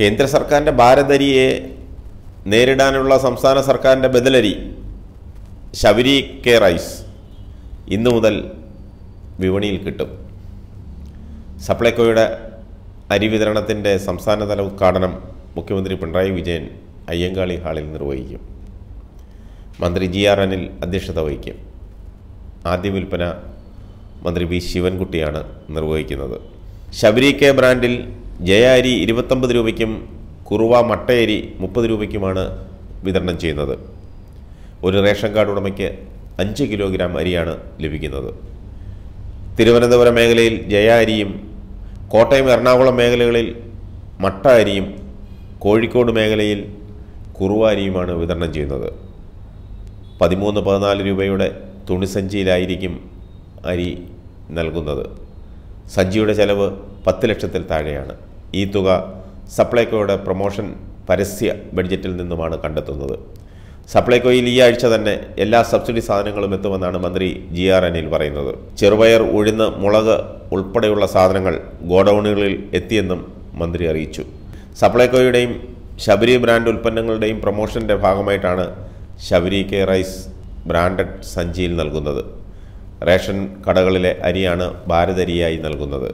കേന്ദ്ര സർക്കാരിൻ്റെ ഭാരതരിയെ നേരിടാനുള്ള സംസ്ഥാന സർക്കാരിൻ്റെ ബദലരി ശബരി കെ റൈസ് ഇന്നു മുതൽ വിപണിയിൽ കിട്ടും സപ്ലൈകോയുടെ അരി വിതരണത്തിൻ്റെ സംസ്ഥാനതല ഉദ്ഘാടനം മുഖ്യമന്ത്രി പിണറായി വിജയൻ അയ്യങ്കാളി ഹാളിൽ നിർവഹിക്കും മന്ത്രി ജി ആർ അനിൽ അധ്യക്ഷത വഹിക്കും ആദ്യ വിൽപ്പന മന്ത്രി വി ശിവൻകുട്ടിയാണ് നിർവഹിക്കുന്നത് ശബരി കെ ബ്രാൻഡിൽ ജയ അരി ഇരുപത്തൊമ്പത് രൂപയ്ക്കും കുറുവ മട്ടയരി മുപ്പത് രൂപയ്ക്കുമാണ് വിതരണം ചെയ്യുന്നത് ഒരു റേഷൻ കാർഡ് ഉടമയ്ക്ക് അഞ്ച് കിലോഗ്രാം അരിയാണ് ലഭിക്കുന്നത് തിരുവനന്തപുരം മേഖലയിൽ ജയ അരിയും കോട്ടയം എറണാകുളം മേഖലകളിൽ മട്ട അരിയും കോഴിക്കോട് മേഖലയിൽ കുറുവ അരിയുമാണ് വിതരണം ചെയ്യുന്നത് പതിമൂന്ന് പതിനാല് രൂപയുടെ തുണിസഞ്ചിയിലായിരിക്കും അരി നൽകുന്നത് സഞ്ചിയുടെ ചെലവ് പത്ത് ലക്ഷത്തിൽ താഴെയാണ് ഈ തുക സപ്ലൈകോയുടെ പ്രൊമോഷൻ പരസ്യ ബഡ്ജറ്റിൽ നിന്നുമാണ് കണ്ടെത്തുന്നത് സപ്ലൈകോയിൽ ഈ ആഴ്ച തന്നെ എല്ലാ സബ്സിഡി സാധനങ്ങളും എത്തുമെന്നാണ് മന്ത്രി ജി ആർ അനിൽ പറയുന്നത് ചെറുപയർ ഉഴുന്ന് മുളക് ഉൾപ്പെടെയുള്ള സാധനങ്ങൾ ഗോഡൌണുകളിൽ എത്തിയെന്നും മന്ത്രി അറിയിച്ചു സപ്ലൈകോയുടെയും ശബരി ബ്രാൻഡ് ഉൽപ്പന്നങ്ങളുടെയും പ്രൊമോഷൻ്റെ ഭാഗമായിട്ടാണ് ശബരി കെ റൈസ് ബ്രാൻഡഡ് സഞ്ചിയിൽ നൽകുന്നത് റേഷൻ കടകളിലെ അരിയാണ് ഭാരതരിയായി നൽകുന്നത്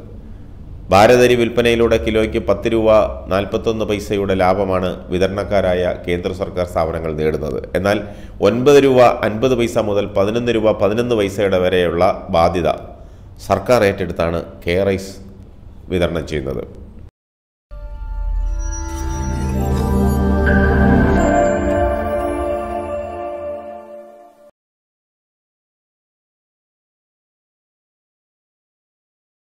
ഭാരതരി വിൽപ്പനയിലൂടെ കിലോയ്ക്ക് പത്ത് രൂപ നാൽപ്പത്തൊന്ന് പൈസയുടെ ലാഭമാണ് വിതരണക്കാരായ കേന്ദ്ര സർക്കാർ സ്ഥാപനങ്ങൾ നേടുന്നത് എന്നാൽ ഒൻപത് രൂപ അൻപത് പൈസ മുതൽ പതിനൊന്ന് രൂപ പതിനൊന്ന് പൈസയുടെ വരെയുള്ള ബാധ്യത സർക്കാർ ഏറ്റെടുത്താണ് കെ വിതരണം ചെയ്യുന്നത്